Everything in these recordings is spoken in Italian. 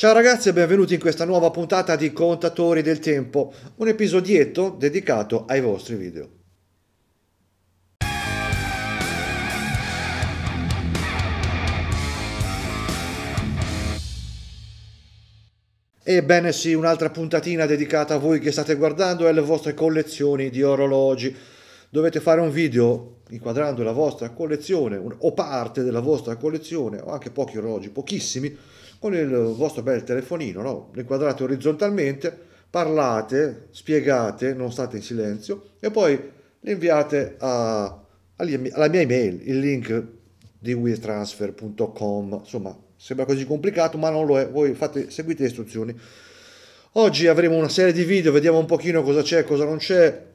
Ciao ragazzi e benvenuti in questa nuova puntata di Contatori del Tempo, un episodietto dedicato ai vostri video. Ebbene sì, un'altra puntatina dedicata a voi che state guardando e alle vostre collezioni di orologi. Dovete fare un video inquadrando la vostra collezione o parte della vostra collezione o anche pochi orologi, pochissimi, con il vostro bel telefonino, no? le inquadrate orizzontalmente, parlate, spiegate, non state in silenzio e poi le inviate a, alla mia email, il link di wheeltransfer.com, insomma sembra così complicato ma non lo è, voi fate, seguite le istruzioni. Oggi avremo una serie di video, vediamo un pochino cosa c'è e cosa non c'è,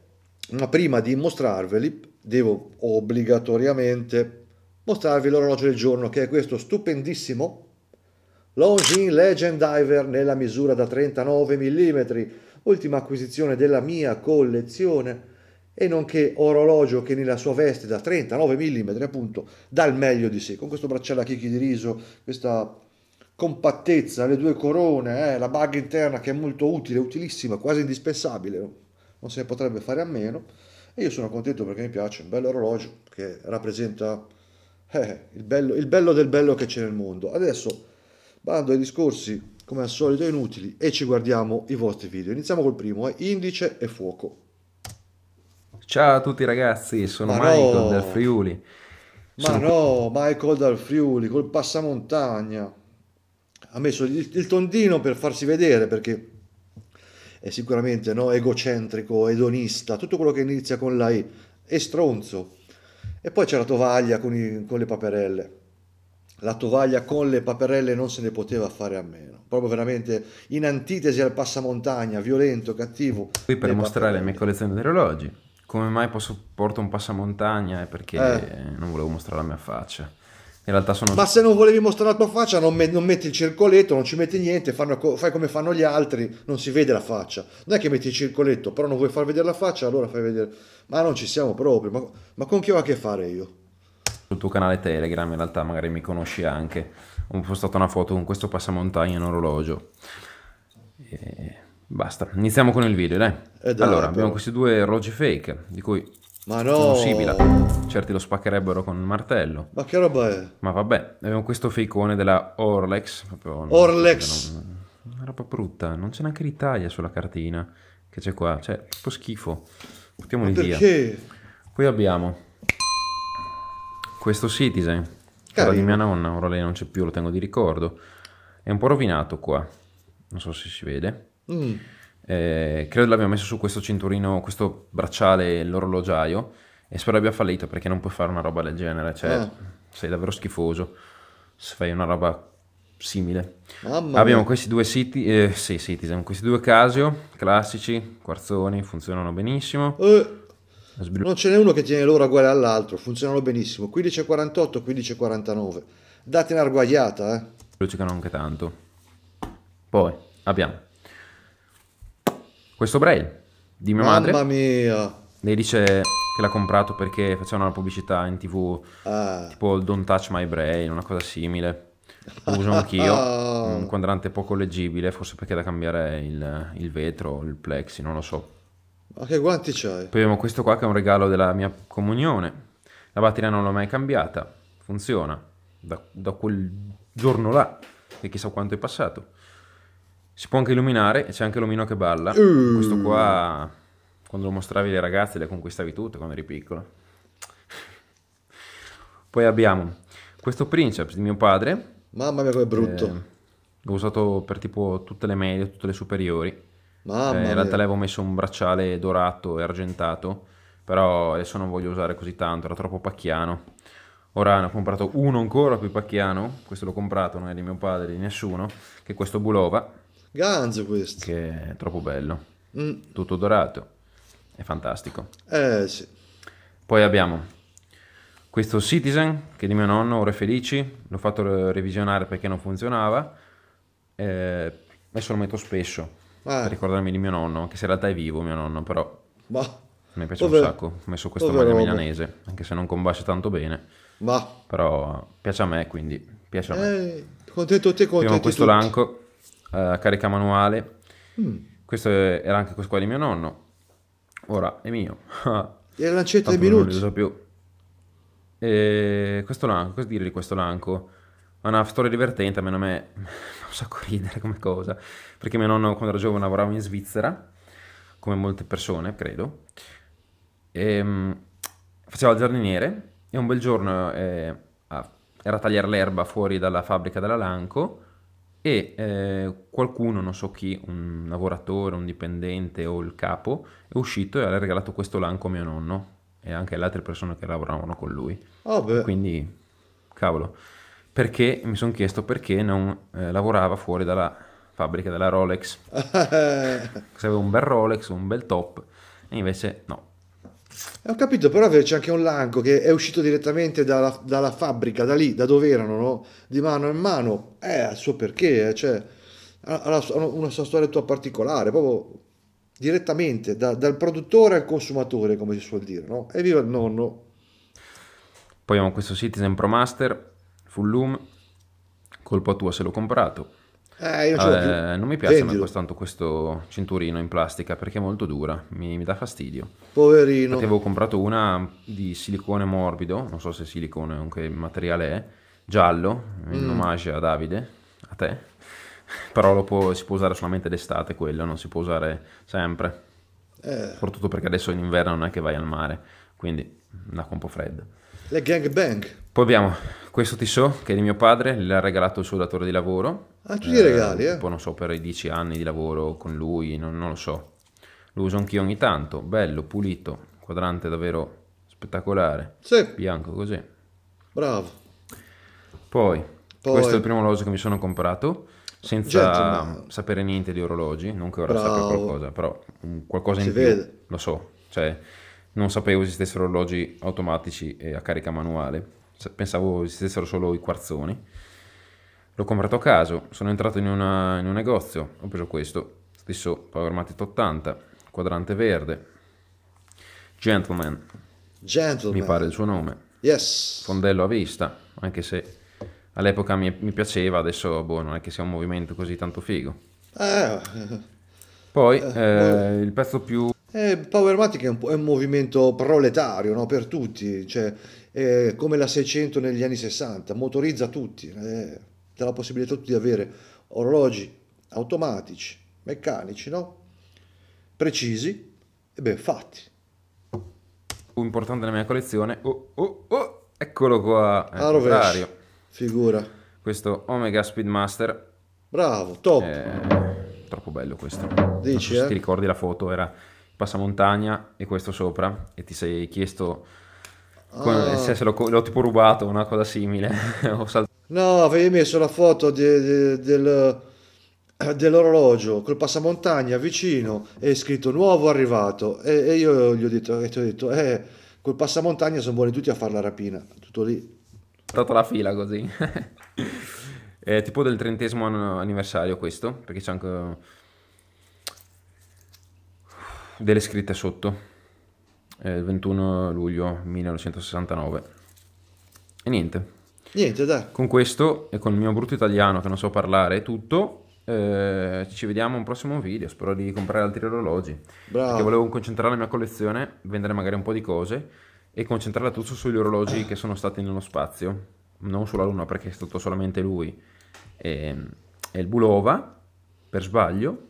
ma prima di mostrarveli devo obbligatoriamente mostrarvi l'orologio del giorno che è questo stupendissimo Longin Legend Diver nella misura da 39 mm, ultima acquisizione della mia collezione, e nonché orologio che nella sua veste da 39 mm appunto dà il meglio di sé, con questo bracciale a chicchi di riso, questa compattezza, le due corone, eh, la bag interna che è molto utile, utilissima, quasi indispensabile, non se ne potrebbe fare a meno, e io sono contento perché mi piace, un bello orologio che rappresenta eh, il, bello, il bello del bello che c'è nel mondo. Adesso bando ai discorsi come al solito inutili e ci guardiamo i vostri video. Iniziamo col primo, eh? indice e fuoco. Ciao a tutti ragazzi, sono ma Michael no. dal Friuli. Sono... Ma no, Michael dal Friuli col passamontagna. Ha messo il, il tondino per farsi vedere perché è sicuramente no, egocentrico, edonista, tutto quello che inizia con la E, è stronzo. E poi c'è la tovaglia con, i, con le paperelle la tovaglia con le paperelle non se ne poteva fare a meno. Proprio veramente in antitesi al passamontagna, violento, cattivo. Qui per mostrare paperelle. le mie collezioni di orologi. Come mai posso porto un passamontagna? È perché eh. non volevo mostrare la mia faccia. In realtà sono... Ma se non volevi mostrare la tua faccia non, me non metti il circoletto, non ci metti niente, co fai come fanno gli altri, non si vede la faccia. Non è che metti il circoletto, però non vuoi far vedere la faccia, allora fai vedere... Ma non ci siamo proprio, ma, ma con chi ho a che fare io? sul tuo canale Telegram, in realtà magari mi conosci anche, ho postato una foto con questo passamontagna in orologio. E basta, iniziamo con il video, dai. Eh, dai allora, però... abbiamo questi due orologi fake, di cui ma no! Sono Certi lo spaccherebbero con un martello. Ma che roba è? Ma vabbè, abbiamo questo feicone della Orlex. Proprio, Orlex! Non, una roba brutta, non c'è neanche l'Italia sulla cartina che c'è qua. Cioè, un po' schifo. Portiamoli via. Poi abbiamo questo Citizen, era di mia nonna, ora lei non c'è più, lo tengo di ricordo. È un po' rovinato qua, non so se si vede. Mm. Eh, credo l'abbia messo su questo cinturino, questo bracciale, l'orologiaio, e spero abbia fallito perché non puoi fare una roba del genere, cioè eh. sei davvero schifoso se fai una roba simile. Mamma Abbiamo questi due siti, eh, sì, Citizen, questi due Casio classici, quarzoni, funzionano benissimo. Uh. Non ce n'è uno che tiene l'ora uguale all'altro, funzionano benissimo. 15.48, 15.49. Date una rguagliata, eh. Lucicano anche tanto. Poi abbiamo questo braille di mia Mamma madre. Mamma mia. Lei dice che l'ha comprato perché facevano la pubblicità in tv, ah. tipo Don't Touch My Braille, una cosa simile. Lo uso anch'io, ah. un quadrante poco leggibile, forse perché da cambiare il, il vetro, il plexi, non lo so. Ma che guanti c'hai? Poi abbiamo questo qua che è un regalo della mia comunione. La batteria non l'ho mai cambiata, funziona, da, da quel giorno là, e chissà quanto è passato. Si può anche illuminare, e c'è anche l'omino che balla. Mm. Questo qua, quando lo mostravi alle ragazze, le conquistavi tutte quando eri piccola. Poi abbiamo questo Princeps di mio padre. Mamma mia, com'è brutto! Eh, l'ho usato per tipo tutte le medie, tutte le superiori Mamma eh, in realtà lei avevo messo un bracciale dorato e argentato, però adesso non voglio usare così tanto, era troppo pacchiano. Ora ne ho comprato uno ancora più pacchiano, questo l'ho comprato, non è di mio padre, di nessuno, che è questo Bulova. Ganzo questo. Che è troppo bello. Mm. Tutto dorato. È fantastico. Eh sì. Poi abbiamo questo Citizen, che di mio nonno, ore felici, l'ho fatto revisionare perché non funzionava, eh, adesso lo metto spesso per eh. ricordarmi di mio nonno, anche se in realtà è vivo mio nonno, però bah. mi piace Dove? un sacco. Ho messo questa Dove maglia milanese, anche se non combacia tanto bene, bah. però piace a me, quindi piace a me. Eh, contento te, contento Abbiamo questo tutti. lanco, uh, carica manuale, mm. questo era anche questo qua di mio nonno, ora è mio. e lancetta ai minuti. Non lo uso più. E questo lanco, cosa dire di questo lanco? è una storia divertente, a meno me fa un sacco ridere come cosa, perché mio nonno quando era giovane lavorava in Svizzera, come molte persone, credo, e, um, faceva il giardiniere e un bel giorno eh, era a tagliare l'erba fuori dalla fabbrica della Lanco e eh, qualcuno, non so chi, un lavoratore, un dipendente o il capo, è uscito e ha regalato questo lanco a mio nonno e anche alle altre persone che lavoravano con lui. Oh, beh. Quindi, cavolo perché mi sono chiesto perché non eh, lavorava fuori dalla fabbrica della Rolex. Se aveva un bel Rolex, un bel top, e invece no. Eh, ho capito, però c'è anche un Lanco che è uscito direttamente dalla, dalla fabbrica, da lì, da dove erano, no? di mano in mano. Eh, al suo perché, eh, cioè, ha una sua storia tua particolare, proprio direttamente da, dal produttore al consumatore, come si suol dire, no? E viva il nonno! Poi abbiamo questo Citizen Pro Master Full Loom, colpa tua se l'ho comprato. Eh, io Vabbè, eh, non mi piace Vendilo. mai tanto questo cinturino in plastica perché è molto dura, mi, mi dà fastidio. Poverino. Infatti avevo comprato una di silicone morbido, non so se silicone o che materiale è, giallo, in mm. omaggio a Davide, a te. Però lo può, si può usare solamente d'estate quello, non si può usare sempre. Eh. Soprattutto perché adesso in inverno non è che vai al mare, quindi l'acqua un po' fredda. Le gangbang. Poi abbiamo questo Tissot, che è di mio padre, l'ha regalato il suo datore di lavoro. Ah, tu gli eh, regali, eh? eh? Poi non so, per i dieci anni di lavoro con lui, non, non lo so. Lo uso anch'io ogni tanto, bello, pulito, quadrante davvero spettacolare. Sì. Bianco così. Bravo. Poi, poi, questo è il primo orologio che mi sono comprato senza Gentleman. sapere niente di orologi, non che ora sappia qualcosa, però qualcosa si in vede. più, lo so, cioè non sapevo esistessero orologi automatici e a carica manuale. Cioè, pensavo esistessero solo i quarzoni. L'ho comprato a caso, sono entrato in, una, in un negozio, ho preso questo, stesso Power Matic 80, quadrante verde, Gentleman, Gentleman. mi pare il suo nome, yes. fondello a vista, anche se all'epoca mi, mi, piaceva, adesso boh, non è che sia un movimento così tanto figo. Ah. Poi eh, eh boh. il pezzo più eh, Powermatic è un, è un, movimento proletario no? per tutti, cioè, eh, come la 600 negli anni 60, motorizza tutti, eh, dà la possibilità di avere orologi automatici, meccanici, no? precisi e ben fatti. Un uh, Importante nella mia collezione, oh, oh, oh, eccolo qua, è ah, figura. Questo Omega Speedmaster. Bravo, top. Eh, troppo bello questo. Dici, so eh? ti ricordi la foto era passamontagna e questo sopra e ti sei chiesto con, ah. se, se l'ho, l'ho, tipo rubato una cosa simile no avevi messo la foto de, de, del, eh, dell'orologio col passamontagna vicino e scritto nuovo arrivato e, e io gli ho detto, e ti ho detto eh, col passamontagna sono buoni tutti a fare la rapina tutto lì tutta la fila così è tipo del trentesimo anniversario questo perché c'è anche delle scritte sotto, eh, 21 luglio 1969. E niente. Niente, dai. Con questo e con il mio brutto italiano che non so parlare è tutto. Eh, ci vediamo un prossimo video. Spero di comprare altri orologi. Bravo. Perché volevo concentrare la mia collezione, vendere magari un po' di cose e concentrarla tutto sugli orologi che sono stati nello spazio, non sulla Luna perché è stato solamente lui e, e il Bulova per sbaglio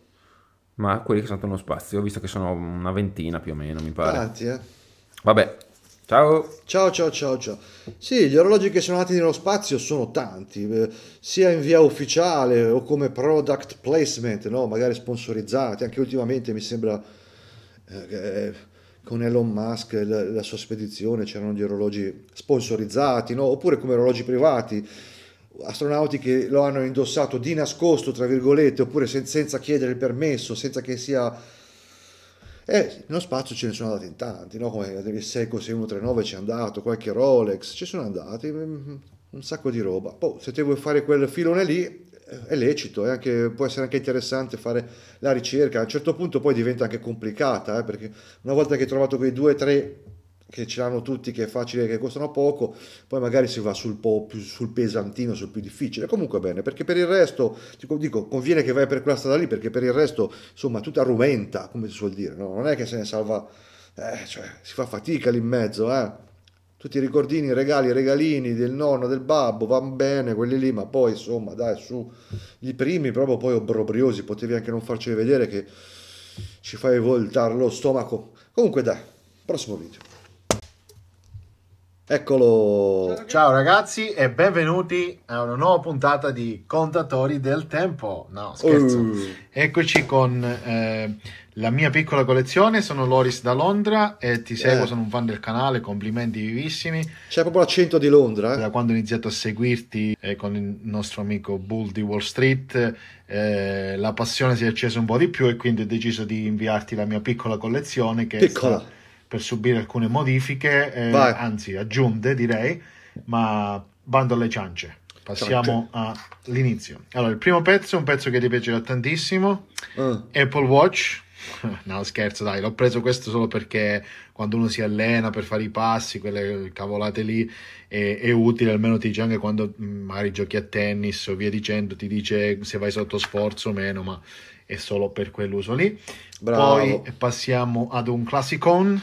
ma quelli che sono andati nello spazio, ho visto che sono una ventina più o meno, mi pare. Tanti, eh. Vabbè, ciao. Ciao, ciao, ciao, ciao. Sì, gli orologi che sono andati nello spazio sono tanti, eh, sia in via ufficiale o come product placement, no? magari sponsorizzati, anche ultimamente mi sembra... Eh, eh con Elon Musk la, la sua spedizione c'erano gli orologi sponsorizzati, no? oppure come orologi privati, astronauti che lo hanno indossato di nascosto, tra virgolette, oppure sen- senza chiedere il permesso, senza che sia... Eh, nello spazio ce ne sono andati in tanti, no? come il Seco 6139 ci è andato, qualche Rolex, ci sono andati, mm, mm, un sacco di roba. Poi se te vuoi fare quel filone lì, eh, è lecito, è anche, può essere anche interessante fare la ricerca, a un certo punto poi diventa anche complicata, eh, perché una volta che hai trovato quei due o tre che ce l'hanno tutti, che è facile, che costano poco, poi magari si va sul, po più, sul pesantino, sul più difficile, comunque bene, perché per il resto, dico, conviene che vai per quella strada lì, perché per il resto, insomma, tutta rumenta, come si suol dire, no? non è che se ne salva, eh, cioè, si fa fatica lì in mezzo, eh? tutti i ricordini, i regali, i regalini del nonno, del babbo, vanno bene quelli lì, ma poi insomma, dai, su, i primi proprio poi obbrobriosi, potevi anche non farceli vedere che ci fai voltare lo stomaco, comunque dai, prossimo video. Eccolo. Ciao ragazzi e benvenuti a una nuova puntata di Contatori del Tempo. No, scherzo. Uh. Eccoci con eh, la mia piccola collezione. Sono Loris da Londra e ti seguo, eh. sono un fan del canale, complimenti vivissimi. C'è proprio l'accento di Londra. Eh? Da quando ho iniziato a seguirti eh, con il nostro amico Bull di Wall Street, eh, la passione si è accesa un po' di più e quindi ho deciso di inviarti la mia piccola collezione che piccola. è stata per subire alcune modifiche, eh, anzi aggiunte direi, ma bando alle ciance. Passiamo all'inizio. Allora, il primo pezzo è un pezzo che ti piacerà tantissimo, uh. Apple Watch. No, scherzo, dai, l'ho preso questo solo perché quando uno si allena per fare i passi, quelle cavolate lì, è, è utile, almeno ti dice anche quando mm, magari giochi a tennis o via dicendo, ti dice se vai sotto sforzo o meno, ma è solo per quell'uso lì. Bravo. Poi passiamo ad un classicone,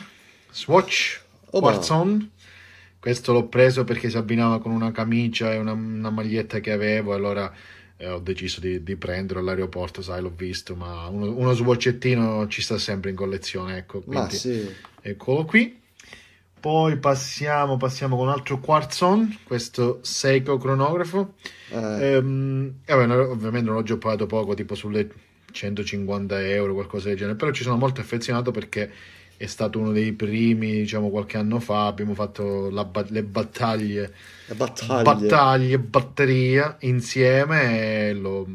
Swatch oh, Warzone. Questo l'ho preso perché si abbinava con una camicia e una, una maglietta che avevo, allora eh, ho deciso di, di prenderlo all'aeroporto, sai, l'ho visto, ma uno, uno swatchettino ci sta sempre in collezione, ecco, quindi ma sì. eccolo qui. Poi passiamo, passiamo, con un altro Quartzone, questo Seiko cronografo. Eh. Ehm, eh, ovviamente non ho giocato poco, tipo sulle 150 euro, qualcosa del genere, però ci sono molto affezionato perché è stato uno dei primi, diciamo qualche anno fa, abbiamo fatto la, le battaglie, le battaglie, battaglie, batteria insieme e lo,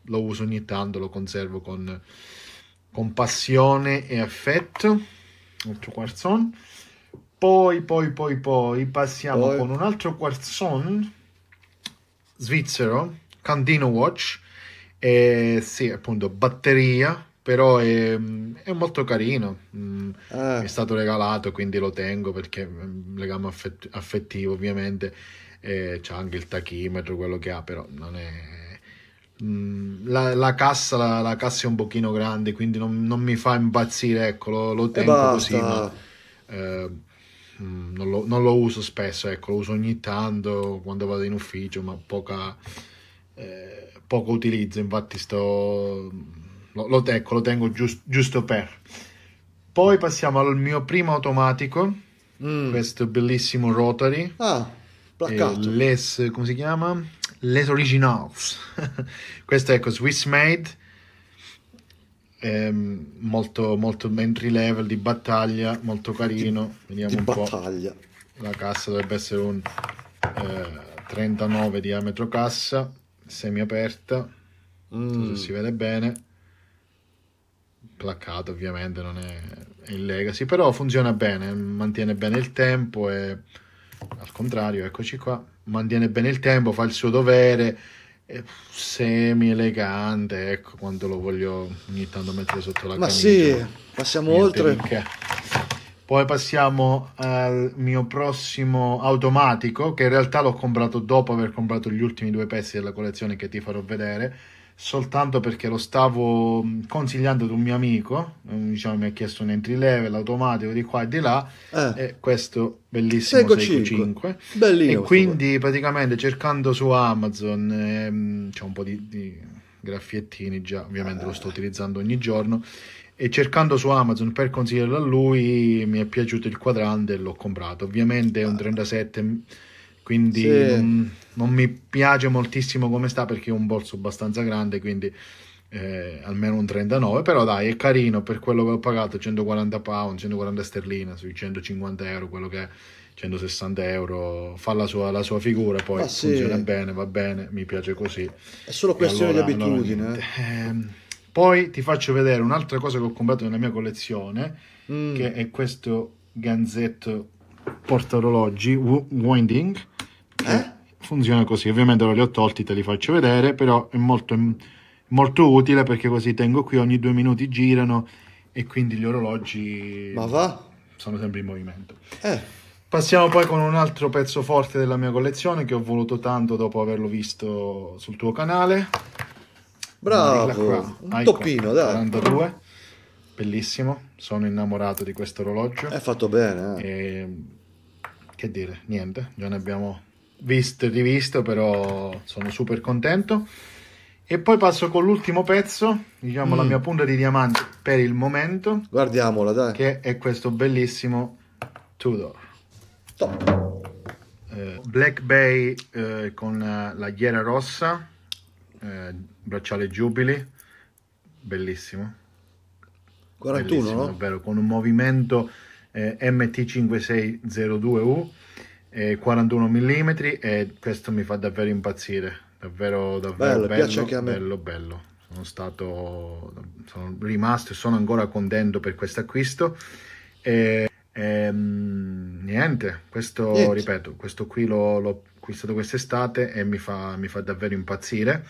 lo, uso ogni tanto, lo conservo con, con passione e affetto. Altro quarzon. Poi, poi, poi, poi passiamo poi. con un altro quarzon svizzero, Candino Watch, e sì, appunto, batteria però è, è molto carino, ah. è stato regalato quindi lo tengo perché mm, legame affett- affettivo ovviamente, eh, c'è anche il tachimetro, quello che ha, però non è... Mm, la, la, cassa, la, la, cassa, è un pochino grande, quindi non, non mi fa impazzire, ecco, lo, lo tengo così, ma eh, non, lo, non, lo, uso spesso, ecco, lo uso ogni tanto quando vado in ufficio, ma poca, eh, poco utilizzo, infatti sto lo, lo, ecco, lo tengo giust, giusto per. Poi passiamo al mio primo automatico, mm. questo bellissimo Rotary. Ah, eh, les, come si chiama? Les Originals. questo è ecco, Swiss Made. Ehm, molto, molto entry level di battaglia, molto carino. Di, Vediamo di un battaglia. po'. La cassa dovrebbe essere un eh, 39 diametro cassa, semiaperta. Mm. Non so mm. se si vede bene placcato ovviamente, non è, è in legacy, però funziona bene, mantiene bene il tempo e al contrario, eccoci qua, mantiene bene il tempo, fa il suo dovere, è semi elegante, ecco, quando lo voglio ogni tanto mettere sotto la Ma camicia. sì, passiamo oltre. Ricche. Poi passiamo al mio prossimo automatico, che in realtà l'ho comprato dopo aver comprato gli ultimi due pezzi della collezione che ti farò vedere soltanto perché lo stavo mm, consigliando ad un mio amico, eh, diciamo mi ha chiesto un entry level automatico di qua e di là, eh. e questo bellissimo 6,5, bellissimo. e quindi praticamente cercando su Amazon ehm, c'è un po' di, di graffiettini già, ovviamente eh. lo sto utilizzando ogni giorno, e cercando su Amazon per consigliarlo a lui mi è piaciuto il quadrante e l'ho comprato, ovviamente è un 37 ah quindi sì. non, non, mi piace moltissimo come sta perché è un bolso abbastanza grande, quindi eh, almeno un 39, però dai, è carino per quello che ho pagato, 140 pound, 140 sterline, sui 150 euro, quello che è. 160 euro, fa la sua, la sua figura, poi ah, funziona bene, va bene, mi piace così. È solo questione allora, di abitudine. Allora, eh, ehm, poi ti faccio vedere un'altra cosa che ho comprato nella mia collezione, mm. che è questo ganzetto porta orologi winding. Eh? Funziona così, ovviamente ora li ho tolti, te li faccio vedere, però è molto, molto utile perché così tengo qui, ogni due minuti girano e quindi gli orologi sono sempre in movimento. Eh. Passiamo poi con un altro pezzo forte della mia collezione che ho voluto tanto dopo averlo visto sul tuo canale. Bravo, un toppino, dai. 42 bellissimo, sono innamorato di questo orologio. È fatto bene. Eh. E, che dire, niente, già ne abbiamo visto e rivisto, però sono super contento. E poi passo con l'ultimo pezzo, diciamo mm. la mia punta di diamante per il momento. Guardiamola, dai. Che è questo bellissimo Tudor. Top. Eh, Black Bay eh, con la ghiera rossa, eh, bracciale Jubilee, bellissimo 41, no? davvero, con un movimento eh, MT5602U, eh, 41 mm e questo mi fa davvero impazzire, davvero, davvero bello, bello, bello, bello, bello. Sono stato, sono rimasto e sono ancora contento per questo acquisto. E, ehm, niente, questo, niente. ripeto, questo qui l'ho acquistato quest'estate e mi fa, mi fa davvero impazzire.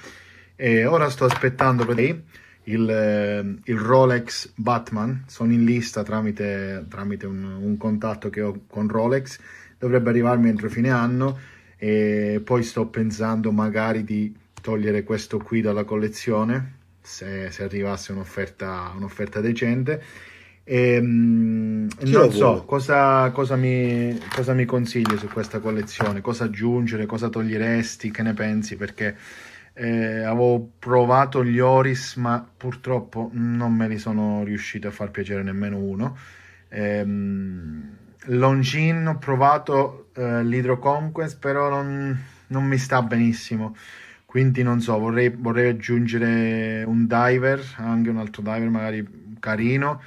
E ora sto aspettando per lei il, eh, il, Rolex Batman, sono in lista tramite, tramite un, un, contatto che ho con Rolex, dovrebbe arrivarmi entro fine anno e poi sto pensando magari di togliere questo qui dalla collezione se, se arrivasse un'offerta, un'offerta decente. E, ehm, mh, non so cosa, cosa, mi, cosa mi consigli su questa collezione, cosa aggiungere, cosa toglieresti, che ne pensi perché eh, avevo provato gli Oris, ma purtroppo non me li sono riusciti a far piacere nemmeno uno. Ehm, Longin ho provato eh, l'Hydro Conquest, però non, non, mi sta benissimo. Quindi non so, vorrei, vorrei aggiungere un diver, anche un altro diver magari carino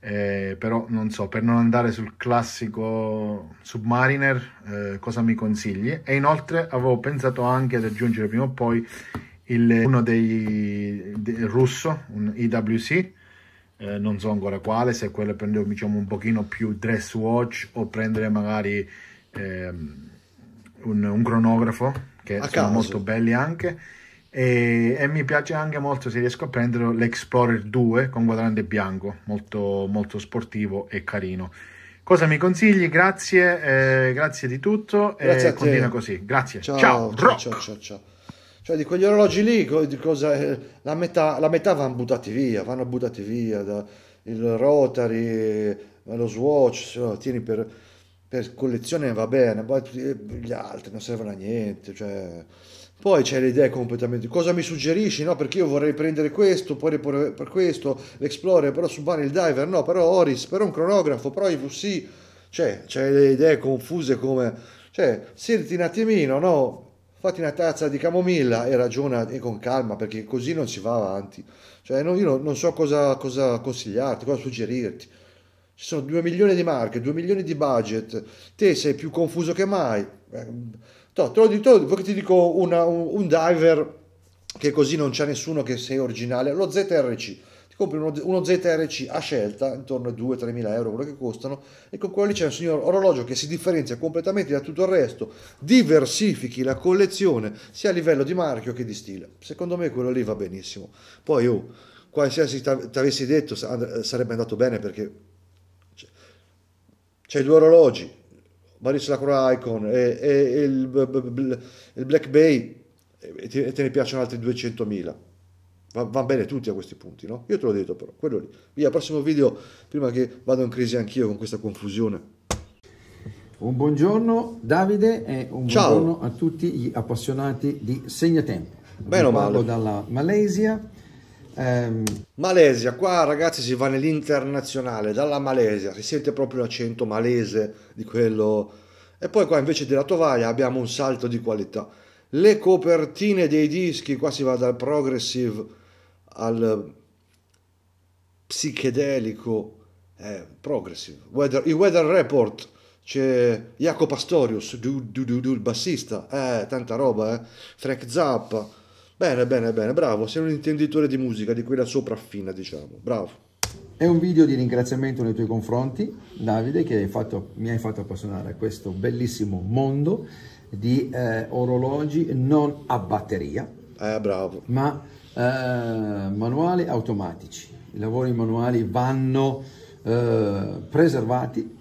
eh, però non so, per non andare sul classico Submariner, eh, cosa mi consigli? E inoltre avevo pensato anche ad aggiungere prima o poi il, uno dei, dei russo, un IWC, eh, non so ancora quale, se quello prendevo diciamo un pochino più dress watch o prendere magari ehm, un, un, cronografo, che A sono caso. molto belli anche e, e, mi piace anche molto se riesco a prendere l'Explorer 2 con quadrante bianco molto, molto sportivo e carino cosa mi consigli? grazie eh, grazie di tutto grazie e continua così grazie ciao ciao ciao, ciao, ciao, Cioè, di quegli orologi lì, cosa, eh, la, metà, la metà vanno buttati via, vanno buttati via, da, il Rotary, lo Swatch, se lo tieni per, per collezione va bene, poi eh, gli altri non servono a niente, cioè poi c'è le idee completamente, cosa mi suggerisci? No, perché io vorrei prendere questo, poi riporre per questo, l'Explorer, però Submarine, il Diver, no, però Oris, però un cronografo, però IVC, cioè, c'è le idee confuse come, cioè, siediti un attimino, no, fatti una tazza di camomilla e ragiona e con calma, perché così non si va avanti. Cioè, no, io non so cosa, cosa consigliarti, cosa suggerirti. Ci sono due milioni di marche, due milioni di budget, te sei più confuso che mai eh, Toh, te lo dico, perché ti dico una, un, un, diver che così non c'è nessuno che sei originale, lo ZRC. Ti compri uno, uno ZRC a scelta, intorno ai 2-3 mila euro, quello che costano, e con quello lì c'è un signor orologio che si differenzia completamente da tutto il resto, diversifichi la collezione sia a livello di marchio che di stile. Secondo me quello lì va benissimo. Poi, oh, qualsiasi ti avessi detto sarebbe andato bene perché c'è due orologi, Baris Lacroix Icon e, e, e il, il, Black Bay e te, e te ne piacciono altri 200.000. Va, va, bene tutti a questi punti, no? Io te l'ho detto però, quello lì. Via, prossimo video, prima che vado in crisi anch'io con questa confusione. Un buongiorno Davide e un Ciao. buongiorno a tutti gli appassionati di Segnatempo. Bene o male. dalla Malesia Ehm, Malesia, qua ragazzi si va nell'internazionale, dalla Malesia, si sente proprio l'accento malese di quello... E poi qua invece della tovaglia abbiamo un salto di qualità. Le copertine dei dischi, qua si va dal progressive al psichedelico, eh, progressive, weather, il Weather Report, c'è Jacopo Astorius, du, du, du, il bassista, eh, tanta roba, eh. Frank Zappa, Bene, bene, bene, bravo, sei un intenditore di musica, di quella sopraffina, diciamo, bravo. È un video di ringraziamento nei tuoi confronti, Davide, che hai fatto, mi hai fatto appassionare a questo bellissimo mondo di eh, orologi non a batteria, eh, bravo. ma eh, manuali automatici. I lavori manuali vanno eh, preservati,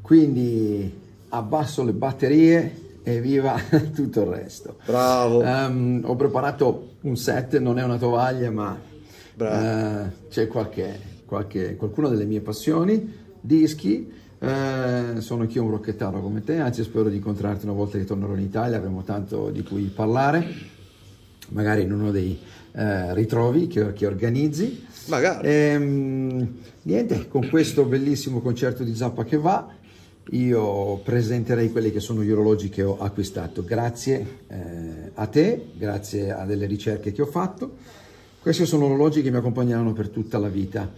quindi abbasso le batterie, e viva tutto il resto. Bravo. Um, ho preparato un set, non è una tovaglia, ma uh, c'è qualche, qualche, qualcuna delle mie passioni, dischi. Uh, sono anch'io un rocchettaro come te, anzi spero di incontrarti una volta che tornerò in Italia, avremo tanto di cui parlare, magari in uno dei uh, ritrovi che, che organizzi. Magari. E, ehm, niente, con questo bellissimo concerto di Zappa che va, io presenterei quelli che sono gli orologi che ho acquistato grazie eh, a te, grazie a delle ricerche che ho fatto. Questi sono orologi che mi accompagneranno per tutta la vita.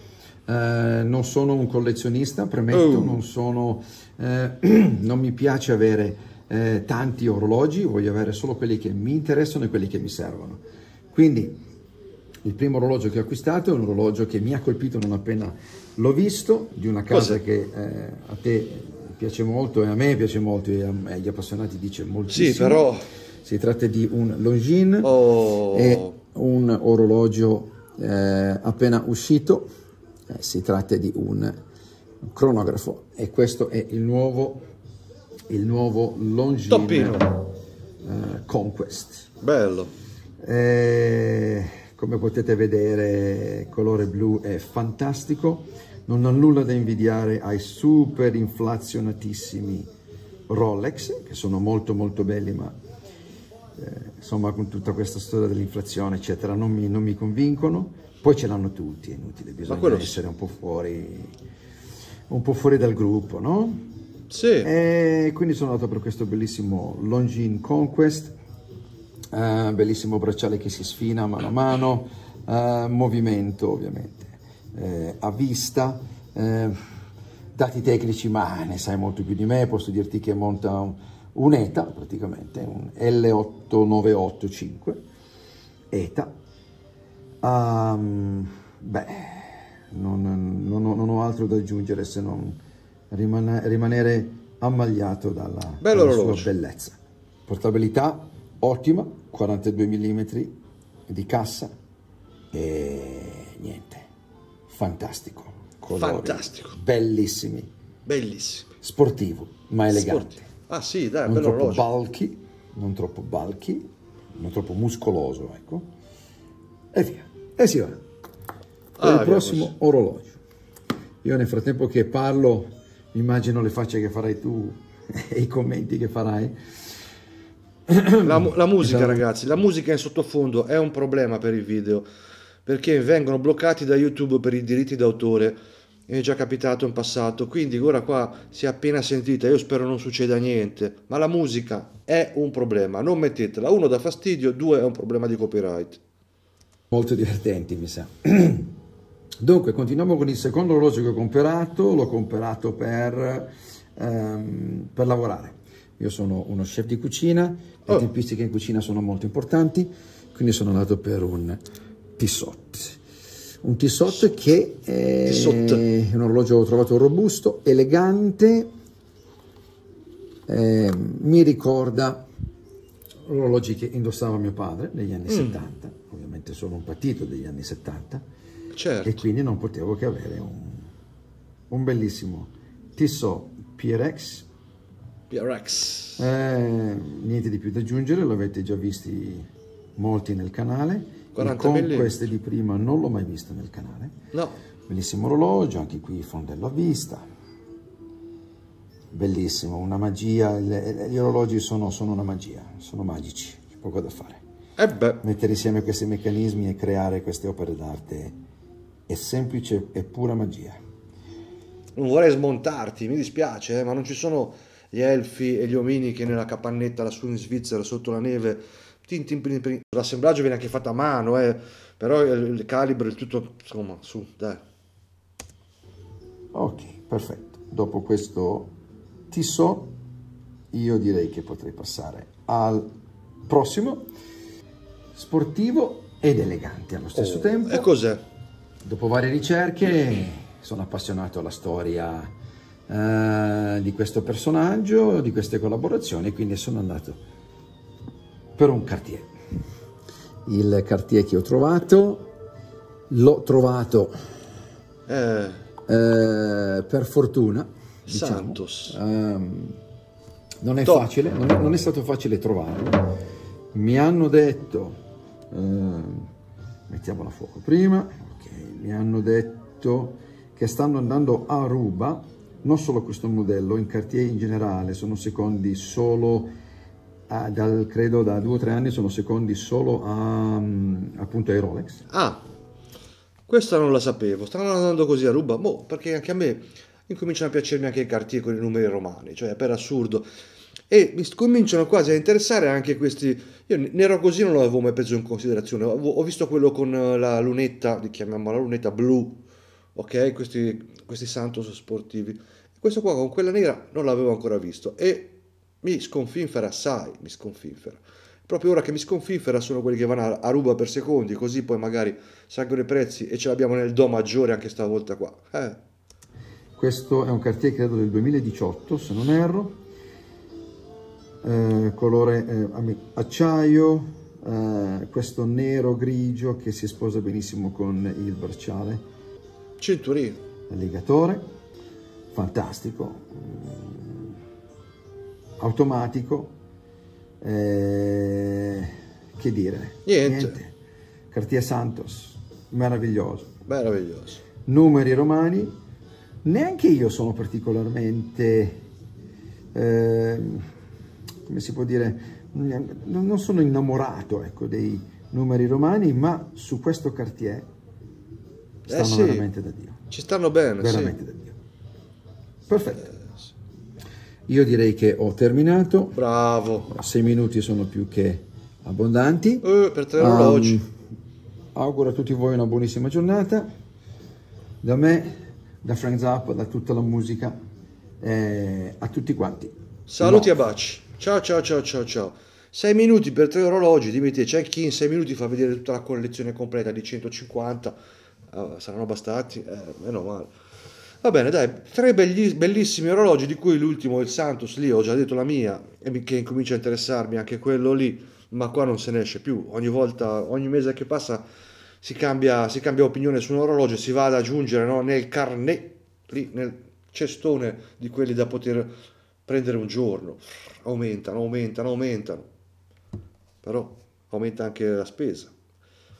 Eh, non sono un collezionista, premetto, oh. non, sono, eh, non, mi piace avere eh, tanti orologi, voglio avere solo quelli che mi interessano e quelli che mi servono. Quindi il primo orologio che ho acquistato è un orologio che mi ha colpito non appena l'ho visto, di una casa Cosa? che eh, a te piace molto e a me piace molto e agli appassionati dice moltissimo. Sì, però... Si tratta di un Longines oh. e un orologio eh, appena uscito, eh, si tratta di un cronografo e questo è il nuovo, il nuovo Longines eh, Conquest. Bello. Eh, come potete vedere colore blu è fantastico non ha nulla da invidiare ai super inflazionatissimi Rolex, che sono molto molto belli, ma eh, insomma con tutta questa storia dell'inflazione eccetera non mi, non mi, convincono. Poi ce l'hanno tutti, è inutile, bisogna quello... essere un po' fuori un po' fuori dal gruppo, no? Sì. E quindi sono andato per questo bellissimo Longin Conquest, eh, bellissimo bracciale che si sfina mano a mano, eh, movimento ovviamente eh, a vista, eh, dati tecnici ma ne sai molto più di me, posso dirti che monta un, un ETA praticamente, un L8985 ETA. Um, beh, non, non, non, ho altro da aggiungere se non rimane, rimanere ammagliato dalla, dalla sua bellezza. Portabilità ottima, 42 mm di cassa e niente fantastico. Colori fantastico. Bellissimi. Bellissimi. Sportivo, ma elegante. Sportivo. Ah sì, dai, non troppo orologio. balchi, non troppo balchi, non troppo muscoloso, ecco. E via. E si va. Ah, il prossimo così. orologio. Io nel frattempo che parlo, immagino le facce che farai tu e i commenti che farai. La, la musica, esatto. ragazzi, la musica in sottofondo è un problema per il video perché vengono bloccati da YouTube per i diritti d'autore. Mi è già capitato in passato, quindi ora qua si è appena sentita, io spero non succeda niente, ma la musica è un problema, non mettetela, uno da fastidio, due è un problema di copyright. Molto divertenti mi sa. Dunque, continuiamo con il secondo orologio che ho comprato, l'ho comprato per, ehm, per lavorare. Io sono uno chef di cucina, le oh. tempistiche in cucina sono molto importanti, quindi sono andato per un Tissot. Un Tissot che è eh, Tissot. un orologio ho trovato robusto, elegante, eh, mi ricorda orologi che indossava mio padre negli anni mm. 70, ovviamente sono un patito degli anni 70, certo. e quindi non potevo che avere un, un bellissimo Tissot PRX. PRX. Eh, niente di più da aggiungere, l'avete già visti molti nel canale 40 il mm. queste di prima non l'ho mai visto nel canale. No. Bellissimo orologio, anche qui fondello a vista. Bellissimo, una magia. Le, gli orologi sono, sono una magia, sono magici, c'è poco da fare. Eh Mettere insieme questi meccanismi e creare queste opere d'arte è semplice e pura magia. Non vorrei smontarti, mi dispiace, eh, ma non ci sono gli elfi e gli omini che nella capannetta lassù in Svizzera sotto la neve L'assemblaggio viene anche fatto a mano, eh, però il calibro, il tutto, insomma, su, dai. Ok, perfetto. Dopo questo tissot, io direi che potrei passare al prossimo. Sportivo ed elegante allo stesso oh, tempo. E cos'è? Dopo varie ricerche sono appassionato alla storia eh, di questo personaggio, di queste collaborazioni, quindi sono andato per un Cartier. Il Cartier che ho trovato, l'ho trovato eh. Eh, per fortuna. Diciamo. Santos. Um, non è Top. facile, non è, non è, stato facile trovarlo. Mi hanno detto, uh, mettiamola a fuoco prima, okay, mi hanno detto che stanno andando a ruba, non solo questo modello, in Cartier in generale, sono secondi solo ah, dal, credo da due o tre anni sono secondi solo a, mm, appunto ai Rolex. Ah, questa non la sapevo, stanno andando così a ruba, boh, perché anche a me incominciano a piacermi anche i cartier con i numeri romani, cioè per assurdo. E mi cominciano quasi a interessare anche questi. Io Nero così non l'avevo mai preso in considerazione. Ho visto quello con eh, la lunetta, chiamiamola lunetta blu, ok? Questi, questi Santos sportivi. Questo qua con quella nera non l'avevo ancora visto. E mi sconfinfera assai, mi sconfinfera. Proprio ora che mi sconfinfera sono quelli che vanno a, ruba per secondi, così poi magari salgono i prezzi e ce l'abbiamo nel Do maggiore anche stavolta qua. Eh. Questo è un Cartier credo del 2018 se non erro, eh, colore eh, acciaio, eh, questo nero grigio che si sposa benissimo con il bracciale. Cinturino. Alligatore, fantastico, automatico, eh, che dire? Niente. Niente. Cartier Santos, meraviglioso. Meraviglioso. Numeri romani, neanche io sono particolarmente, eh, come si può dire, non sono innamorato ecco, dei numeri romani, ma su questo Cartier stanno eh sì, veramente da Dio. Ci stanno bene, veramente sì. da Dio. Perfetto. Io direi che ho terminato. Bravo. Sei minuti sono più che abbondanti. Eh, per tre orologi. Ehm, um, auguro a tutti voi una buonissima giornata. Da me, da Frank Zappa, da tutta la musica, eh, a tutti quanti. Saluti no. e baci. Ciao ciao ciao ciao ciao. 6 minuti per tre orologi, dimmi te, c'è chi in 6 minuti fa vedere tutta la collezione completa di 150, uh, eh, saranno bastati, eh, meno male. Va bene, dai, tre bellissimi orologi di cui l'ultimo, il Santos, lì ho già detto la mia, e che incomincia a interessarmi anche quello lì, ma qua non se ne esce più. Ogni volta, ogni mese che passa si cambia, si cambia opinione su un orologio, si va ad aggiungere no, nel carnet, lì nel cestone di quelli da poter prendere un giorno. Aumentano, aumentano, aumentano. Però aumenta anche la spesa.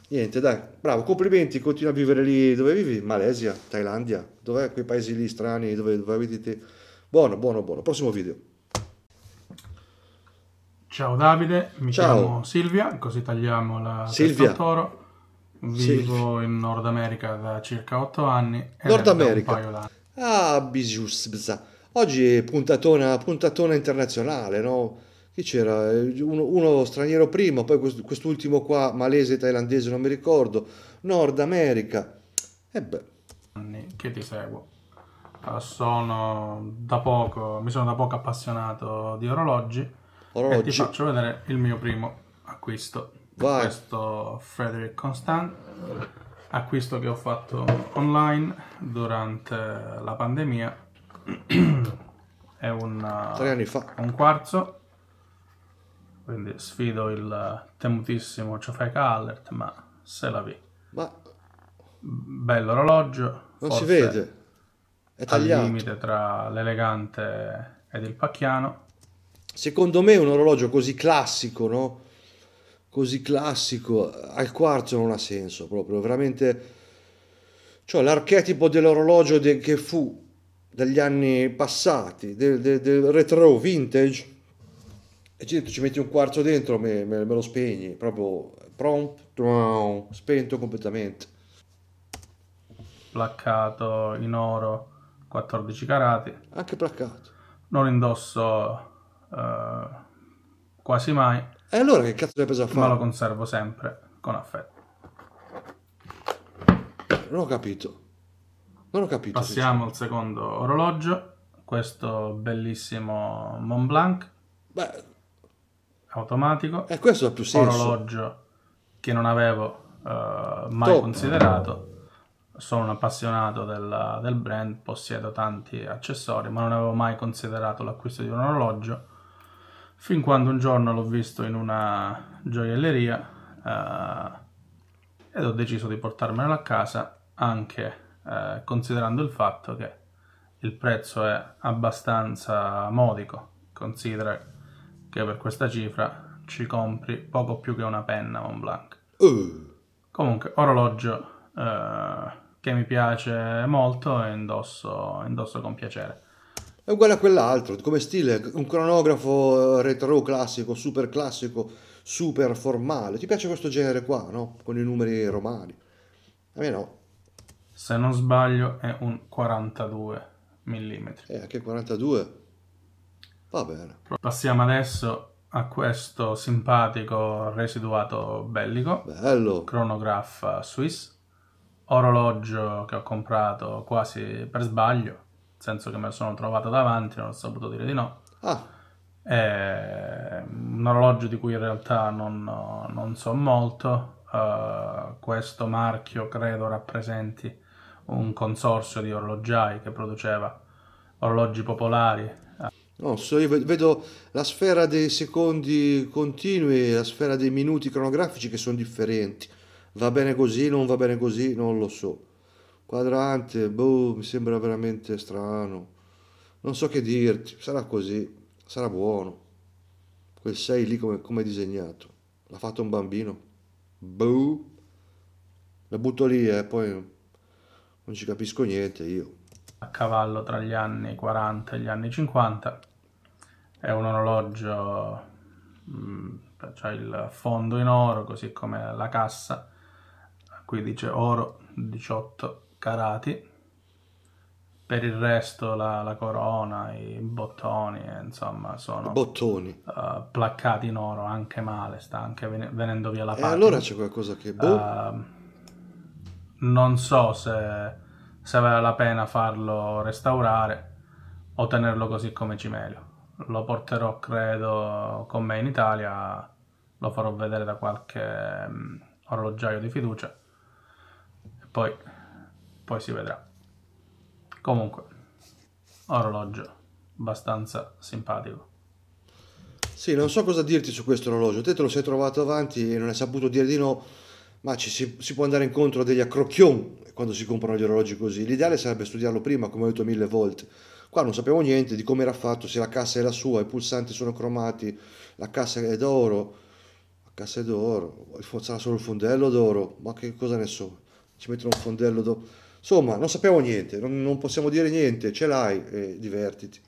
Niente, dai, bravo, complimenti, continua a vivere lì dove vivi? Malesia, Thailandia, dov'è quei paesi lì strani dove, dove abiti te? Buono, buono, buono. Prossimo video. Ciao Davide, mi Ciao. chiamo Silvia, così tagliamo la Silvia. toro. Vivo Silvia. in Nord America da circa 8 anni. Nord America. Ah, bisius, bza. Oggi è puntatona, puntatona internazionale, no? chi c'era? Uno, uno straniero prima, poi quest'ultimo qua, malese, thailandese, non mi ricordo, Nord America. E eh Anni Che ti seguo. Sono da poco, mi sono da poco appassionato di orologi, orologi. e ti faccio vedere il mio primo acquisto. Vai. Questo Frederick Constant, acquisto che ho fatto online durante la pandemia. È un, Tre anni fa. un quarzo quindi sfido il temutissimo Ciofeca Allert, ma se la vi. Ma... Bello orologio. Non si vede. È tagliato. Al limite tra l'elegante ed il pacchiano. Secondo me un orologio così classico, no? Così classico, al quarzo non ha senso proprio, veramente... Cioè l'archetipo dell'orologio de... che fu dagli anni passati, del, del, del retro vintage, e ci, ci metti un quarzo dentro, me, me, me lo spegni, proprio prompt, spento completamente. Placcato in oro, 14 carati. Anche placcato. Non indosso eh, quasi mai. E allora che cazzo hai preso a fare? Ma lo conservo sempre, con affetto. Non ho capito. Non ho capito. Passiamo al secondo orologio, questo bellissimo Mont Blanc. Beh, automatico. E eh, questo ha più senso. Orologio che non avevo uh, mai Top. considerato. Sono un appassionato del, del, brand, possiedo tanti accessori, ma non avevo mai considerato l'acquisto di un orologio. Fin quando un giorno l'ho visto in una gioielleria uh, ed ho deciso di portarmelo a casa, anche uh, considerando il fatto che il prezzo è abbastanza modico. Considera che per questa cifra ci compri poco più che una penna Montblanc. Uh. Comunque, orologio eh, che mi piace molto e indosso, indosso con piacere. È uguale a quell'altro, come stile, un cronografo eh, retro classico, super classico, super formale. Ti piace questo genere qua, no? Con i numeri romani. A me no. Se non sbaglio è un 42 mm. Eh, anche 42 Va bene. Passiamo adesso a questo simpatico residuato bellico. Bello. Chronograph Swiss. Orologio che ho comprato quasi per sbaglio, nel senso che me lo sono trovato davanti, non ho saputo dire di no. Ah. È un orologio di cui in realtà non, non so molto. Uh, questo marchio credo rappresenti un consorzio di orologiai che produceva orologi popolari non so, io vedo la sfera dei secondi continui la sfera dei minuti cronografici che sono differenti. Va bene così, non va bene così, non lo so. Quadrante, boh, mi sembra veramente strano. Non so che dirti, sarà così, sarà buono. Quel 6 lì come, come disegnato. L'ha fatto un bambino. Boh. La butto lì e eh, poi non ci capisco niente io a cavallo tra gli anni 40 e gli anni 50. È un orologio, c'è mm, cioè il fondo in oro, così come la cassa. Qui dice oro 18 carati. Per il resto la, la corona, i bottoni, eh, insomma, sono bottoni. Uh, eh, placcati in oro, anche male, sta anche venendo via la parte. E allora c'è qualcosa che... Boh. Uh, non so se se vale la pena farlo restaurare o tenerlo così come cimelio. Lo porterò, credo, con me in Italia, lo farò vedere da qualche mm, orologiaio di fiducia e poi, poi si vedrà. Comunque, orologio abbastanza simpatico. Sì, non so cosa dirti su questo orologio. Te te lo sei trovato avanti e non hai saputo dire di no ma ci si, si, può andare incontro a degli accrocchion eh, quando si comprano gli orologi così. L'ideale sarebbe studiarlo prima, come ho detto mille volte. Qua non sappiamo niente di come era fatto, se la cassa è la sua, i pulsanti sono cromati, la cassa è d'oro, la cassa è d'oro, sarà solo il fondello d'oro, ma che cosa ne so, ci mettono un fondello d'oro. Insomma, non sappiamo niente, non, non possiamo dire niente, ce l'hai e divertiti.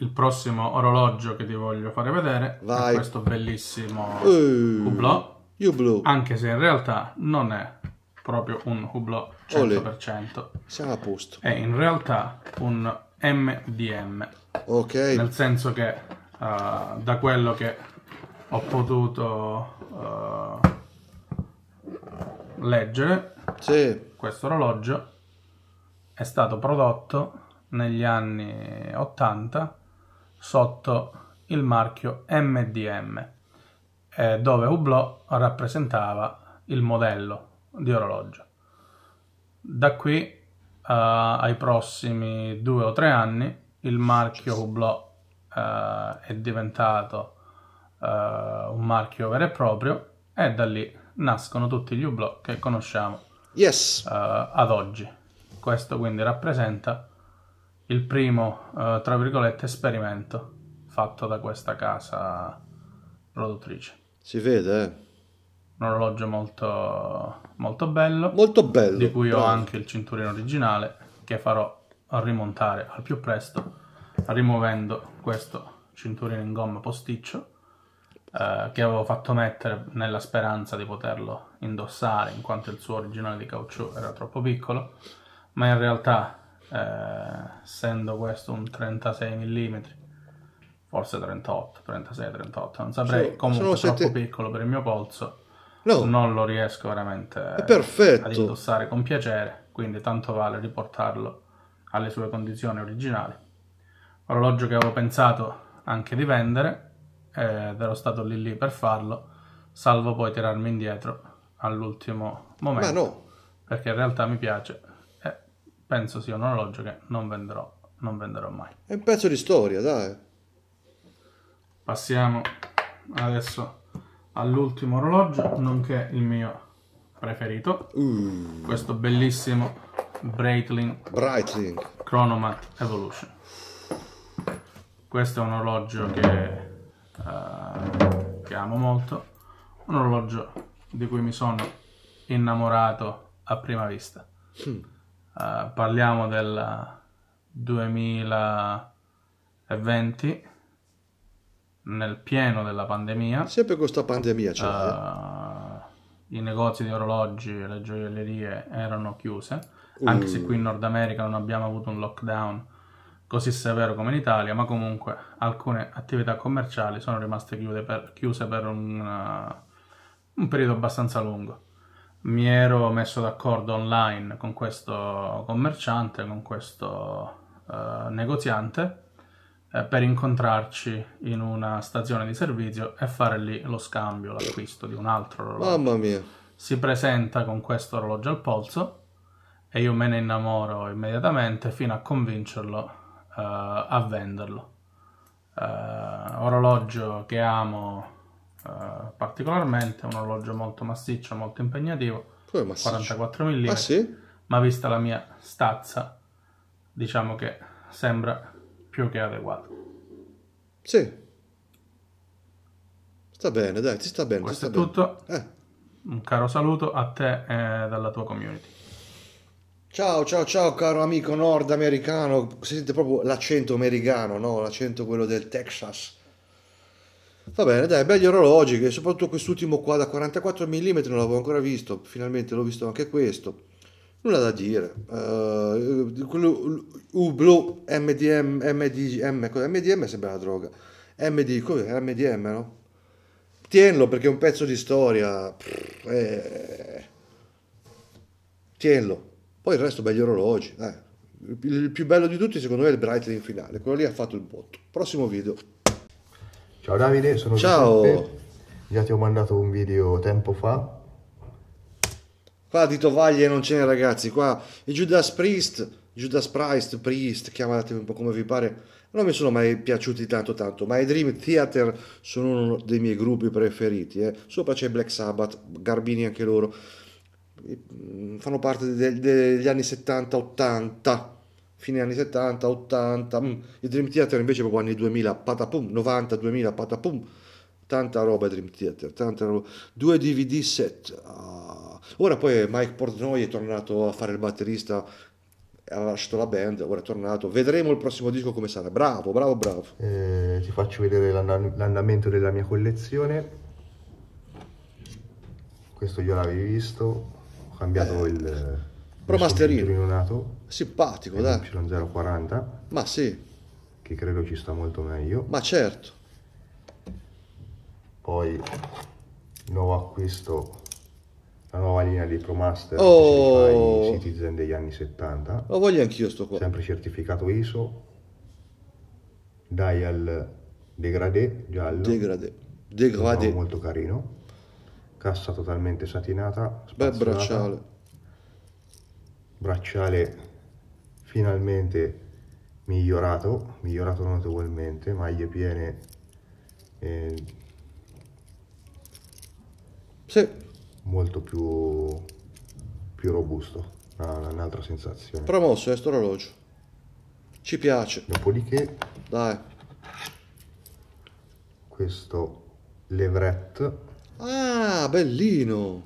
Il prossimo orologio che ti voglio fare vedere Vai. è questo bellissimo Ehi. Hublot Hublot. Anche se in realtà non è proprio un Hublot 100%. Ole. Siamo a posto. È in realtà un MDM. Ok. Nel senso che uh, da quello che ho potuto uh, leggere, sì. questo orologio è stato prodotto negli anni 80 sotto il marchio MDM eh, dove Hublot rappresentava il modello di orologio. Da qui eh, ai prossimi due o tre anni il marchio Hublot eh, è diventato eh, un marchio vero e proprio e da lì nascono tutti gli Hublot che conosciamo yes. Eh, ad oggi. Questo quindi rappresenta il primo, eh, tra virgolette, esperimento fatto da questa casa produttrice. Si vede, eh. Un orologio molto, molto bello. Molto bello. Di cui bravo. ho anche il cinturino originale che farò rimontare al più presto rimuovendo questo cinturino in gomma posticcio eh, che avevo fatto mettere nella speranza di poterlo indossare in quanto il suo originale di caucciù era troppo piccolo ma in realtà eh, essendo questo un 36 mm forse 38, 36, 38, non saprei, sono, comunque sono troppo sette... piccolo per il mio polso, no. non lo riesco veramente ad indossare con piacere, quindi tanto vale riportarlo alle sue condizioni originali. Orologio che avevo pensato anche di vendere, ed ero stato lì lì per farlo, salvo poi tirarmi indietro all'ultimo momento, no. perché in realtà mi piace e penso sia un orologio che non venderò, non venderò mai. È un pezzo di storia, dai passiamo adesso all'ultimo orologio, nonché il mio preferito, mm. questo bellissimo Breitling, Breitling Chronomat Evolution. Questo è un orologio che, uh, che amo molto, un orologio di cui mi sono innamorato a prima vista. Mm. Uh, parliamo del 2020 nel pieno della pandemia. Sempre questa pandemia c'è. Cioè, uh, eh, eh. I negozi di orologi e le gioiellerie erano chiuse, mm. anche se qui in Nord America non abbiamo avuto un lockdown così severo come in Italia, ma comunque alcune attività commerciali sono rimaste chiuse per, chiuse per un, uh, un periodo abbastanza lungo. Mi ero messo d'accordo online con questo commerciante, con questo uh, negoziante, eh, per incontrarci in una stazione di servizio e fare lì lo scambio, l'acquisto di un altro orologio. Mamma mia. Si presenta con questo orologio al polso e io me ne innamoro immediatamente fino a convincerlo eh, a venderlo. Eh, orologio che amo eh, particolarmente, un orologio molto massiccio, molto impegnativo, massiccio? 44 mm, ah, sì? ma vista la mia stazza diciamo che sembra più che adeguato. Sì. Sta bene, dai, ti sta bene. Questo sta è bene. tutto. Eh. Un caro saluto a te e dalla tua community. Ciao, ciao, ciao, caro amico nordamericano. Si sente proprio l'accento americano, no? L'accento quello del Texas. Va bene, dai, belli orologi, che soprattutto quest'ultimo qua da 44 mm non l'avevo ancora visto, finalmente l'ho visto anche questo. Nulla da dire. Eh, uh, quello, Ublo, MDM, MDM, MDM sembra una droga. MD, MDM, no? Tienlo perché è un pezzo di storia. Pff, eh. Tienlo. Poi il resto begli orologi. Eh. Il più bello di tutti secondo me è il Brightling finale. Quello lì ha fatto il botto. Prossimo video. Ciao Davide, sono Ciao. Giuseppe. Già ti ho mandato un video tempo fa Qua di tovaglie non ce n'è ragazzi, qua e Judas Priest, Judas Priest, Priest, chiamatemi un po' come vi pare, non mi sono mai piaciuti tanto tanto, ma i Dream Theater sono uno dei miei gruppi preferiti, eh. sopra c'è Black Sabbath, Garbini anche loro, mm, fanno parte degli anni 70-80, fine anni 70, 80, mm. i Dream Theater invece proprio anni 2000, patapum, 90, 2000, patapum, tanta roba Dream Theater, tanta roba, due DVD set. Ah. Ora poi Mike Portnoy è tornato a fare il batterista, ha lasciato la band, ora è tornato. Vedremo il prossimo disco come sarà. Bravo, bravo, bravo. Eh, ti faccio vedere l'andamento della mia collezione. Questo io l'avevi visto, ho cambiato eh, il... Promasterino. Simpatico, dai. Y040. Ma sì. Che credo ci sta molto meglio. Ma certo poi il nuovo acquisto la nuova linea dei ProMaster oh. ai Citizen degli anni 70 lo voglio anch'io sto qua sempre certificato ISO dial degradé giallo degradé degradé molto carino cassa totalmente satinata bel bracciale bracciale finalmente migliorato migliorato notevolmente maglie piene eh, sì. Molto più, più robusto. Ah, un'altra sensazione. Promosso, questo eh, orologio. Ci piace. Dopodiché... Dai. Questo Levret. Ah, bellino!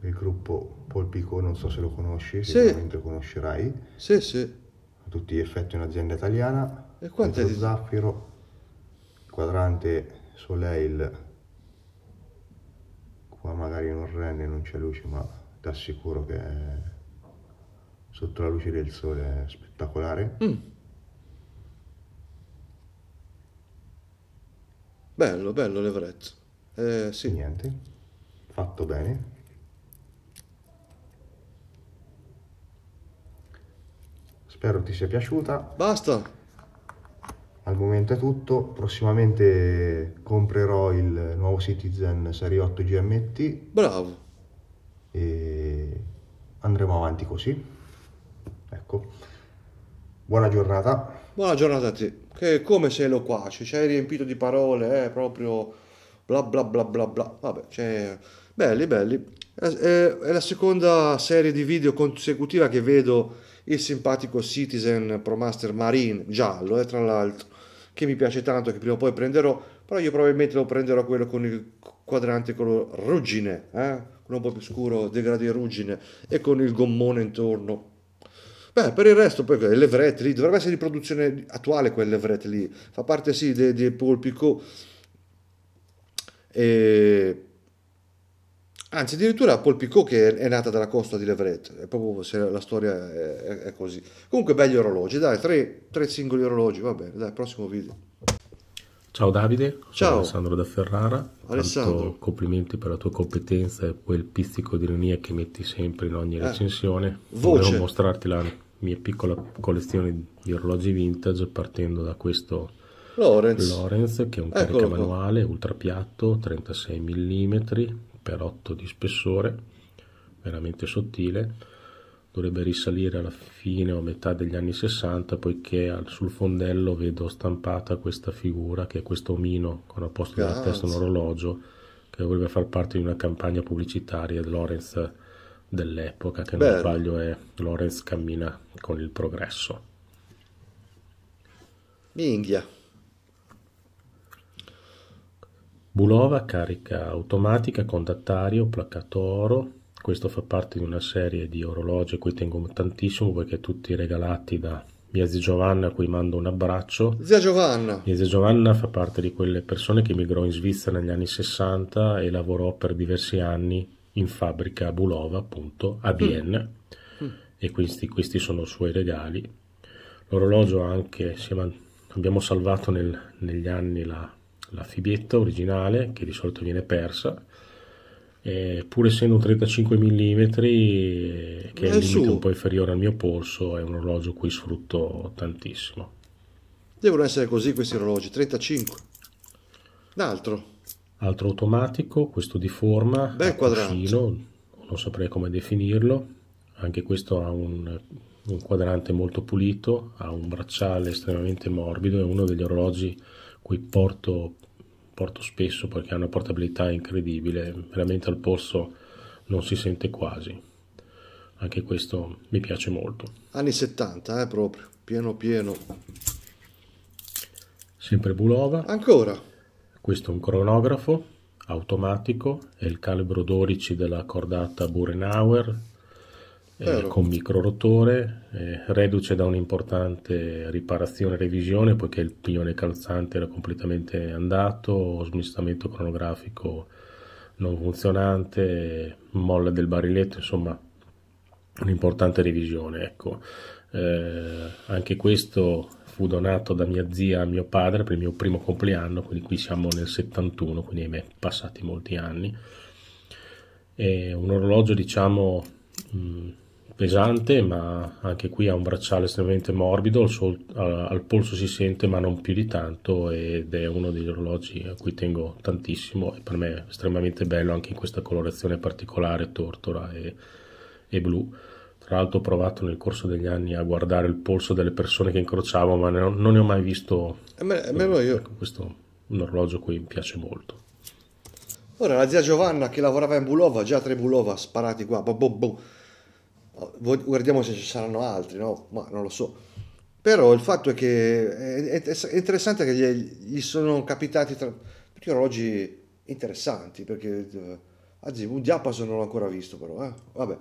Il gruppo Polpico, non so se lo conosci, sì. sicuramente conoscerai. Sì, sì. A tutti gli effetti un'azienda italiana. E quanto è? Di... Zaffiro, quadrante Soleil qua magari non rende, non c'è luce, ma ti assicuro che sotto la luce del sole è spettacolare. Mm. Bello, bello l'Everett. Eh, sì. Niente, fatto bene. Spero ti sia piaciuta. Basta al momento è tutto, prossimamente comprerò il nuovo Citizen Serie 8 GMT. Bravo. E andremo avanti così. Ecco. Buona giornata. Buona giornata a te, che come sei loquace, ci hai riempito di parole, eh, proprio bla bla bla bla bla. Vabbè, cioè, belli, belli. È, la seconda serie di video consecutiva che vedo il simpatico Citizen Pro Master Marine giallo, eh, tra l'altro che mi piace tanto, che prima o poi prenderò, però io probabilmente lo prenderò quello con il quadrante color ruggine, eh? quello un po' più scuro, degradé ruggine, e con il gommone intorno. Beh, per il resto, poi le levrette lì, dovrebbe essere di produzione attuale quel levret lì, fa parte sì dei, Paul Picot. E Anzi, addirittura Paul Picot che è nata dalla costa di Levret, è proprio la storia è, è così. Comunque belli orologi, dai, tre, tre, singoli orologi, va bene, dai, prossimo video. Ciao Davide, Ciao. sono Alessandro da Ferrara. Alessandro. Tanto complimenti per la tua competenza e quel pizzico di ironia che metti sempre in ogni eh. recensione. Eh, voce. Volevo mostrarti la mia piccola collezione di orologi vintage partendo da questo... Lorenz, Lorenz che è un Eccolo carica manuale ultra piatto 36 mm x 8 di spessore, veramente sottile, dovrebbe risalire alla fine o metà degli anni 60 poiché sul fondello vedo stampata questa figura che è questo omino con apposto nella testa un orologio che dovrebbe far parte di una campagna pubblicitaria di Lorenz dell'epoca che Bello. non sbaglio è Lorenz cammina con il progresso. Minghia. Bulova carica automatica contattario, placcato oro, questo fa parte di una serie di orologi a cui tengo tantissimo perché tutti regalati da mia zia Giovanna a cui mando un abbraccio. Zia Giovanna! Mia zia Giovanna fa parte di quelle persone che emigrò in Svizzera negli anni 60 e lavorò per diversi anni in fabbrica a Bulova, appunto, a Bienne. Mm. mm. E questi, questi sono i suoi regali. L'orologio anche, siamo, abbiamo salvato nel, negli anni la la fibietta originale che di solito viene persa eh, pur essendo un 35 mm che è il limite un po' inferiore al mio polso è un orologio cui sfrutto tantissimo devono essere così questi orologi 35 d'altro altro automatico questo di forma bel quadrato cuscino, non saprei come definirlo anche questo ha un, un quadrante molto pulito ha un bracciale estremamente morbido è uno degli orologi cui porto porto spesso perché ha una portabilità incredibile, veramente al polso non si sente quasi. Anche questo mi piace molto. Anni 70, eh, proprio, pieno pieno. Sempre Bulova. Ancora. Questo è un cronografo automatico, è il calibro 12 della cordata Burenauer eh, con microrotore, eh, reduce da un'importante riparazione e revisione poiché il pione calzante era completamente andato, smistamento cronografico non funzionante, molla del bariletto, insomma un'importante revisione. Ecco. Eh, anche questo fu donato da mia zia a mio padre per il mio primo compleanno, quindi qui siamo nel 71, quindi ahimè passati molti anni. È un orologio diciamo... Mh, mm, pesante ma anche qui ha un bracciale estremamente morbido al, sol, a, al, polso si sente ma non più di tanto ed è uno degli orologi a cui tengo tantissimo e per me è estremamente bello anche in questa colorazione particolare tortora e, e blu tra l'altro ho provato nel corso degli anni a guardare il polso delle persone che incrociavo ma non, non ne ho mai visto a me, a me eh, io. Ecco, questo un orologio qui mi piace molto ora la zia Giovanna che lavorava in Bulova già tre Bulova sparati qua boh boh boh guardiamo se ci saranno altri, no? Ma non lo so. Però il fatto è che è, interessante che gli, gli sono capitati tra, perché orologi interessanti, perché eh, anzi un diapason non l'ho ancora visto però, eh? vabbè.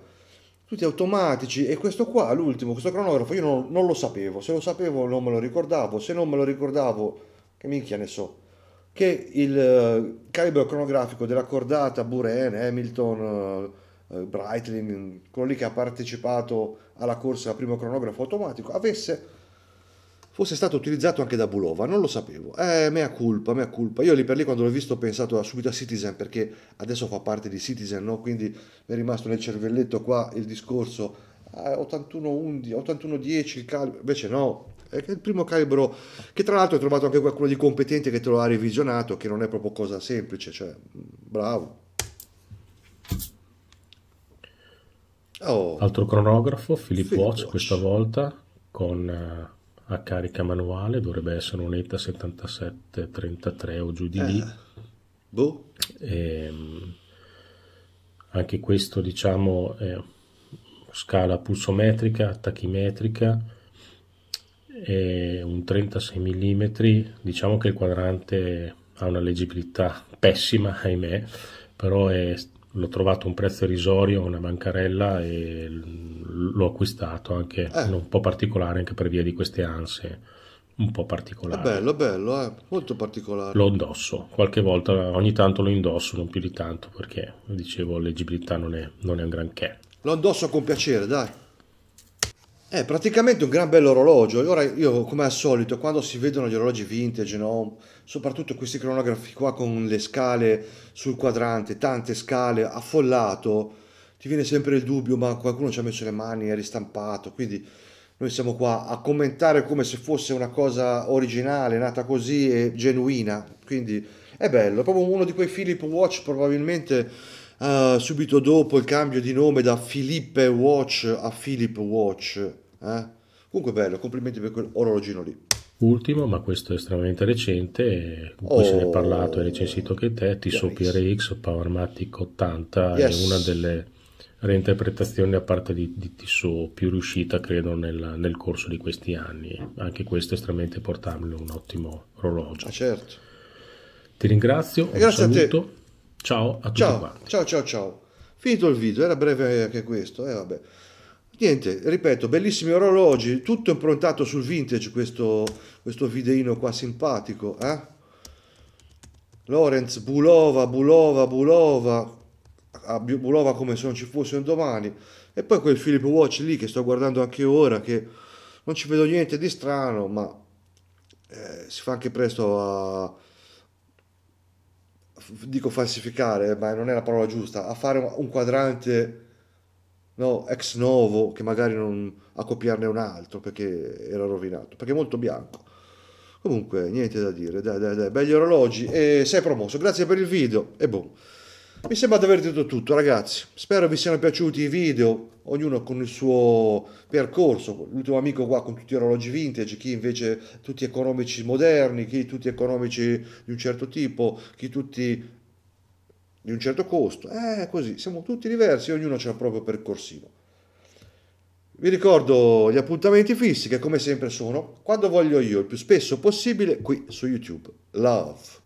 Tutti automatici e questo qua, l'ultimo, questo cronografo, io non, non lo sapevo, se lo sapevo non me lo ricordavo, se non me lo ricordavo, che minchia ne so che il eh, calibro cronografico della cordata Buren, Hamilton, eh, eh, Breitling, quello lì che ha partecipato alla corsa al primo cronografo automatico, avesse fosse stato utilizzato anche da Bulova, non lo sapevo. Eh, mea culpa, mea culpa. Io lì per lì quando l'ho visto ho pensato subito a Citizen perché adesso fa parte di Citizen, no? Quindi mi è rimasto nel cervelletto qua il discorso eh, 81-11, 81-10 il calibro, invece no, è il primo calibro che tra l'altro ho trovato anche qualcuno di competente che te lo ha revisionato, che non è proprio cosa semplice, cioè bravo. Oh. Altro cronografo, Philip, Watch, Watch, questa volta con uh, a carica manuale, dovrebbe essere un'ETA 7733 o giù di eh. lì. Boh. E, ehm, anche questo diciamo è scala pulsometrica, tachimetrica, è un 36 mm, diciamo che il quadrante ha una leggibilità pessima, ahimè, però è l'ho trovato a un prezzo irrisorio, una bancarella e l'ho acquistato anche eh. un po' particolare anche per via di queste anse un po' particolare. È bello, bello, eh? molto particolare. Lo indosso, qualche volta, ogni tanto lo indosso, non più di tanto perché, dicevo, leggibilità non è, non è un granché. Lo indosso con piacere, dai. È praticamente un gran bello orologio. Allora io, come al solito, quando si vedono gli orologi vintage, no? soprattutto questi cronografi qua con le scale sul quadrante, tante scale, affollato, ti viene sempre il dubbio, ma qualcuno ci ha messo le mani, è ristampato, quindi noi siamo qua a commentare come se fosse una cosa originale, nata così e genuina, quindi è bello, è proprio uno di quei Philip Watch probabilmente uh, subito dopo il cambio di nome da Philippe Watch a Philip Watch, eh? comunque bello, complimenti per quell'orologino lì. Ultimo, ma questo è estremamente recente, in cui oh, se ne è oh. parlato, e recensito che te, Tissot RX Powermatic 80 yes. è una delle reinterpretazioni a parte di, di Tissot più riuscita, credo, nel, nel, corso di questi anni. Anche questo è estremamente portabile, un ottimo orologio. Ah, certo. Ti ringrazio, e un saluto, a ciao a tutti ciao, Ciao, ciao, ciao. Finito il video, era breve anche questo, eh, vabbè niente, ripeto, bellissimi orologi, tutto improntato sul vintage questo, questo videino qua simpatico, eh? Lorenz, Bulova, Bulova, Bulova, ah, Bulova come se non ci fosse un domani, e poi quel Philip Watch lì che sto guardando anche ora, che non ci vedo niente di strano, ma eh, si fa anche presto a dico falsificare ma non è la parola giusta a fare un quadrante no, ex novo che magari non a copiarne un altro perché era rovinato, perché è molto bianco. Comunque, niente da dire, dai, dai, dai, belli orologi e sei promosso. Grazie per il video e boom. Mi sembra di aver detto tutto, ragazzi. Spero vi siano piaciuti i video, ognuno con il suo percorso. L'ultimo amico qua con tutti gli orologi vintage, chi invece tutti economici moderni, chi tutti economici di un certo tipo, chi tutti di un certo costo. Eh, così, siamo tutti diversi, ognuno ha il proprio percorsivo. Vi ricordo gli appuntamenti fissi che come sempre sono quando voglio io, il più spesso possibile qui su YouTube. Love.